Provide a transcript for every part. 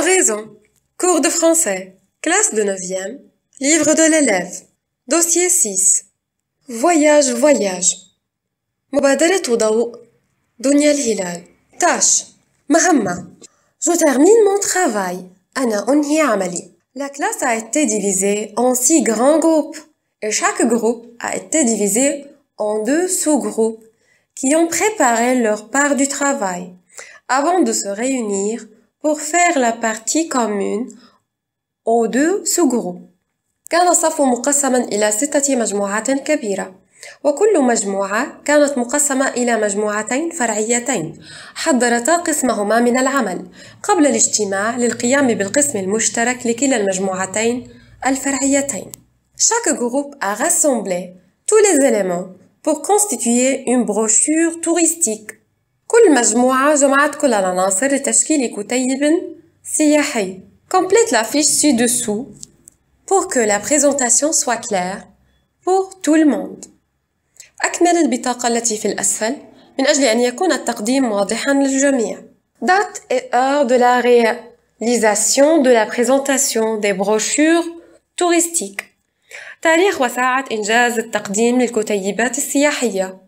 Raison. Cours de français. Classe de 9e. Livre de l'élève. Dossier 6. Voyage, voyage. مبادرة Daniel Hilal. tâche. Je termine mon travail. ana unhi amali. La classe a été divisée en six grands groupes. Et chaque groupe a été divisé en deux sous-groupes qui ont préparé leur part du travail avant de se réunir pour faire la partie commune aux deux sous-groupes. كان الصف مقسما إلى ستة مجموعات كبيرة وكل مجموعة كانت مقسمة إلى مجموعتين فرعيتين حضرتا قسمهما من العمل قبل الاجتماع للقيام بالقسم المشترك لكلا المجموعتين الفرعيتين Chaque groupe a rassemblé tous les éléments pour constituer une brochure touristique كل مجموعة جمعت كل العناصر لتشكيل كتيب سياحي. Complète la fiche ci-dessous pour que la présentation soit claire pour tout le monde. أكمل البطاقة التي في الأسفل من أجل أن يكون التقديم واضحا للجميع. Date et heure de la réalisation de la présentation des brochures touristiques. تاريخ وساعة إنجاز التقديم للكتيبات السياحية.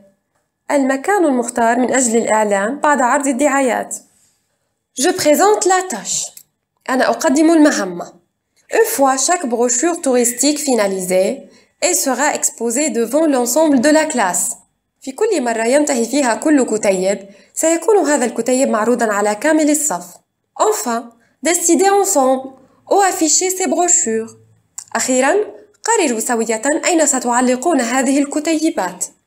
المكان المختار من أجل الإعلان بعد عرض الدعايات. Je présente la tâche. أنا أقدم المهمة. Une fois chaque brochure touristique finalisée, elle sera exposée devant l'ensemble de la classe. في كل مرة ينتهي فيها كل كتيب، سيكون هذا الكتيب معروضا على كامل الصف. Enfin, décidez ensemble ou afficher ces brochures. أخيرا، قرروا سوية أين ستعلقون هذه الكتيبات.